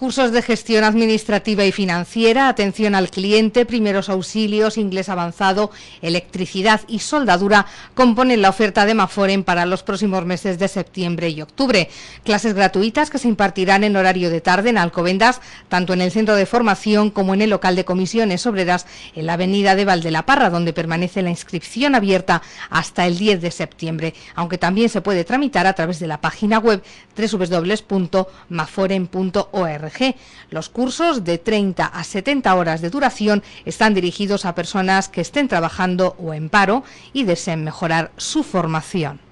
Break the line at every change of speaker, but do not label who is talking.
Cursos de gestión administrativa y financiera, atención al cliente, primeros auxilios, inglés avanzado, electricidad y soldadura componen la oferta de Maforen para los próximos meses de septiembre y octubre. Clases gratuitas que se impartirán en horario de tarde en Alcobendas, tanto en el centro de formación como en el local de comisiones obreras en la avenida de Valdelaparra, donde permanece la inscripción abierta hasta el 10 de septiembre, aunque también se puede tramitar a través de la página web www.maforen.org. Los cursos de 30 a 70 horas de duración están dirigidos a personas que estén trabajando o en paro y deseen mejorar su formación.